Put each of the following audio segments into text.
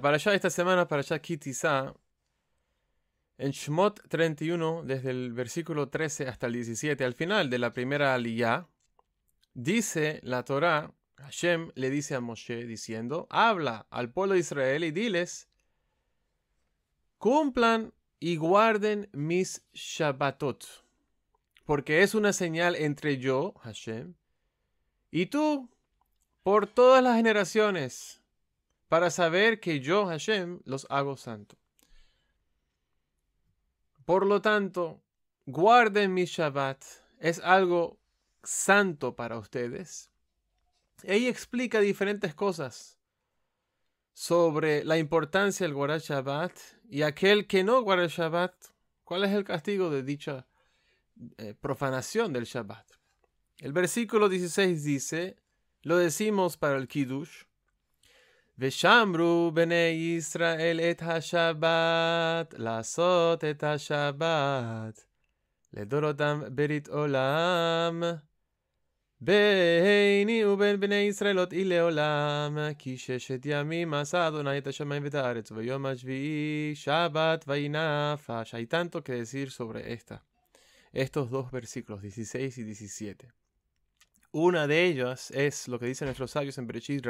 para allá esta semana, para Kitizá, en Shmot 31, desde el versículo 13 hasta el 17, al final de la primera aliyah dice la Torá, Hashem le dice a Moshe diciendo, habla al pueblo de Israel y diles, cumplan y guarden mis Shabbatot, porque es una señal entre yo, Hashem, y tú, por todas las generaciones para saber que yo, Hashem, los hago santo. Por lo tanto, guarden mi Shabbat, es algo santo para ustedes. Ella explica diferentes cosas sobre la importancia del guardar Shabbat y aquel que no guarda el Shabbat, cuál es el castigo de dicha eh, profanación del Shabbat. El versículo 16 dice, lo decimos para el Kiddush, Veshamru bene Israel et Hashabbat, la sot et Hashabbat, le dorotam berit olam. Beheini uben bene Israelot ileolam ile olam, ki shetiami yamim et Shabbat Hay tanto que decir sobre esta, estos dos versículos, 16 y 17. Una de ellas es lo que dicen nuestros sabios en brechid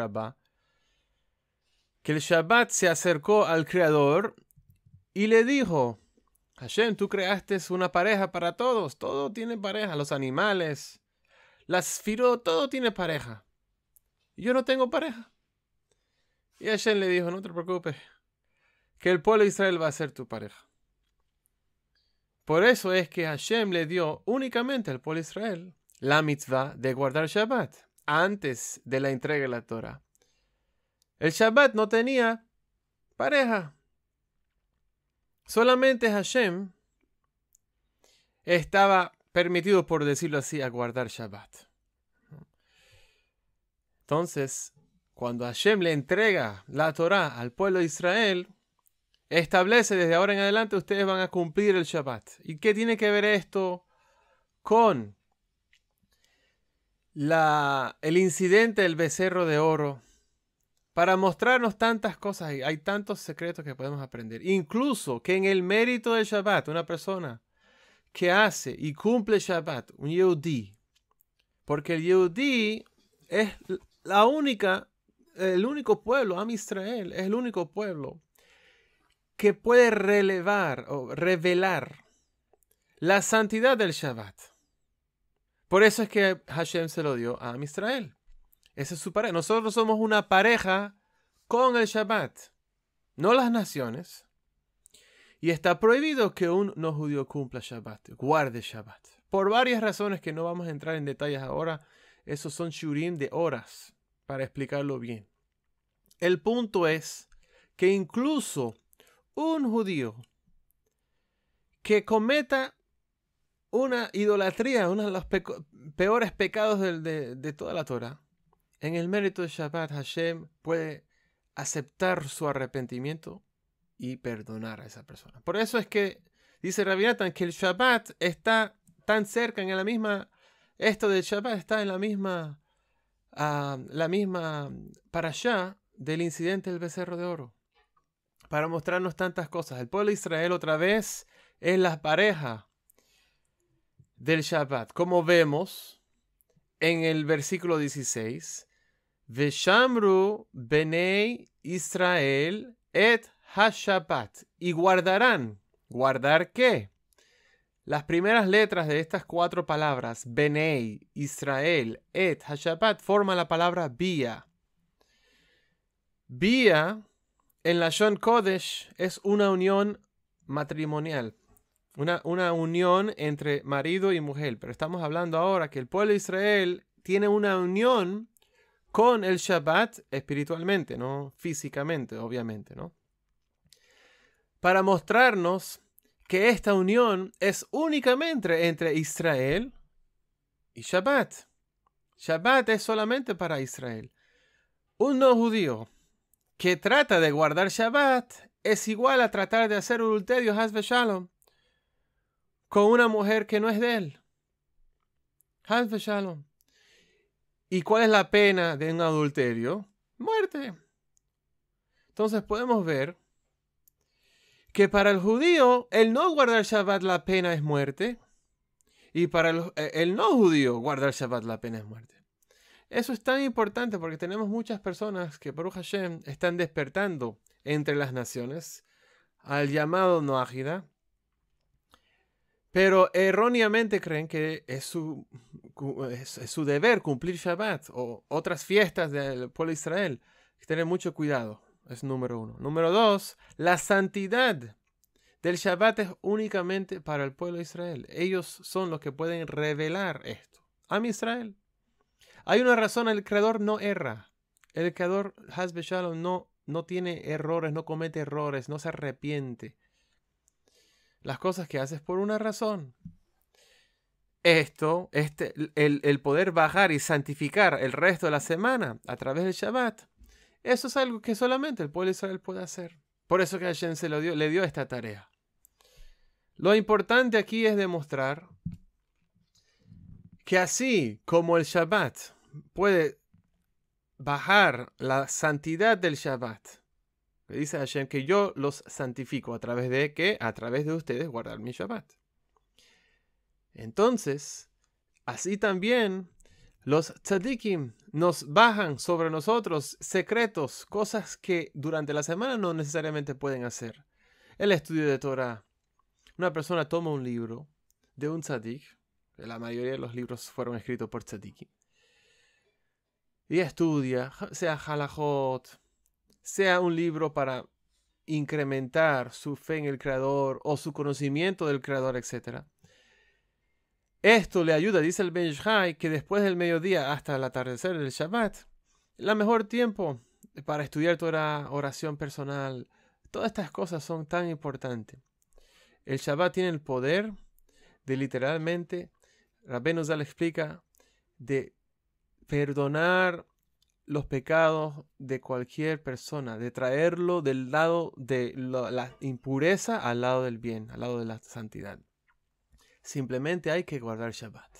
que el Shabbat se acercó al Creador y le dijo, Hashem, tú creaste una pareja para todos, todo tiene pareja, los animales, las firo, todo tiene pareja. Yo no tengo pareja. Y Hashem le dijo, no te preocupes, que el pueblo de Israel va a ser tu pareja. Por eso es que Hashem le dio únicamente al pueblo de Israel la mitzvah de guardar Shabbat antes de la entrega de la Torah. El Shabbat no tenía pareja. Solamente Hashem estaba permitido, por decirlo así, a guardar Shabbat. Entonces, cuando Hashem le entrega la Torah al pueblo de Israel, establece desde ahora en adelante ustedes van a cumplir el Shabbat. ¿Y qué tiene que ver esto con la, el incidente del becerro de oro para mostrarnos tantas cosas, y hay tantos secretos que podemos aprender. Incluso que en el mérito del Shabbat, una persona que hace y cumple Shabbat, un Yehudi, porque el Yehudi es la única, el único pueblo, Am Israel, es el único pueblo que puede relevar o revelar la santidad del Shabbat. Por eso es que Hashem se lo dio a Am Israel. Esa es su pareja. Nosotros somos una pareja con el Shabbat, no las naciones. Y está prohibido que un no judío cumpla Shabbat, guarde Shabbat. Por varias razones que no vamos a entrar en detalles ahora. Esos son shurim de horas para explicarlo bien. El punto es que incluso un judío que cometa una idolatría, uno de los peores pecados de toda la Torah, en el mérito de Shabbat Hashem puede aceptar su arrepentimiento y perdonar a esa persona. Por eso es que dice Rabinatan que el Shabbat está tan cerca en la misma, esto del Shabbat está en la misma, ah, la misma para allá del incidente del becerro de oro. Para mostrarnos tantas cosas. El pueblo de Israel otra vez es la pareja del Shabbat. Como vemos en el versículo 16, Veshamru benei Israel et hashabat. Y guardarán. ¿Guardar qué? Las primeras letras de estas cuatro palabras, benei, Israel, et hashabat, forman la palabra BIA. Vía en la Shon Kodesh es una unión matrimonial, una, una, unión entre marido y mujer. Pero estamos hablando ahora que el pueblo de Israel tiene una unión con el Shabbat espiritualmente, no físicamente, obviamente, ¿no? Para mostrarnos que esta unión es únicamente entre Israel y Shabbat. Shabbat es solamente para Israel. Un no judío que trata de guardar Shabbat es igual a tratar de hacer un Hasbe Shalom con una mujer que no es de él. Hasbe Shalom. ¿Y cuál es la pena de un adulterio? Muerte. Entonces podemos ver que para el judío el no guardar Shabbat la pena es muerte y para eh, el, no judío guardar Shabbat la pena es muerte. Eso es tan importante porque tenemos muchas personas que por Hashem están despertando entre las naciones al llamado Noágida pero erróneamente creen que es su, deber cumplir Shabbat o otras fiestas del pueblo de Israel. tener mucho cuidado. Es número uno. Número dos, la santidad del Shabbat es únicamente para el pueblo de Israel. Ellos son los que pueden revelar esto. A Israel. Hay una razón, el Creador no erra. El Creador, Hasbe no, no tiene errores, no comete errores, no se arrepiente las cosas que haces por una razón. Esto, este, el, poder bajar y santificar el resto de la semana a través del Shabbat, eso es algo que solamente el pueblo Israel puede hacer. Por eso que Hashem se lo dio, le dio esta tarea. Lo importante aquí es demostrar que así como el Shabbat puede bajar la santidad del Shabbat que dice Hashem que yo los santifico a través de que a través de ustedes guardar mi Shabbat. Entonces, así también los tzadikim nos bajan sobre nosotros secretos, cosas que durante la semana no necesariamente pueden hacer. El estudio de Torah. Una persona toma un libro de un tzadik, la mayoría de los libros fueron escritos por tzadikim, y estudia, sea halajot, sea un libro para incrementar su fe en el Creador o su conocimiento del Creador, etc. Esto le ayuda, dice el Ben Shai, que después del mediodía hasta el atardecer del Shabbat, el mejor tiempo para estudiar toda oración personal, todas estas cosas son tan importantes. El Shabbat tiene el poder de literalmente, ya lo explica, de perdonar los pecados de cualquier persona, de traerlo del lado de la impureza al lado del bien, al lado de la santidad. Simplemente hay que guardar Shabbat.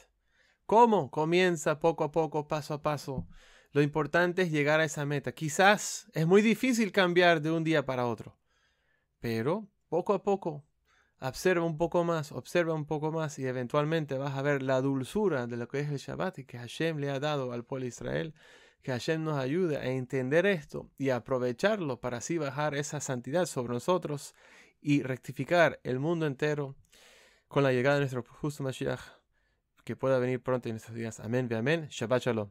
¿Cómo? Comienza poco a poco, paso a paso. Lo importante es llegar a esa meta. Quizás es muy difícil cambiar de un día para otro, pero poco a poco, observa un poco más, observa un poco más y eventualmente vas a ver la dulzura de lo que es el Shabbat y que Hashem le ha dado al pueblo de Israel que Hashem nos ayude a entender esto y aprovecharlo para así bajar esa santidad sobre nosotros y rectificar el mundo entero con la llegada de nuestro justo Mashiach, que pueda venir pronto en estos días. Amén, amén. Shabbat shalom.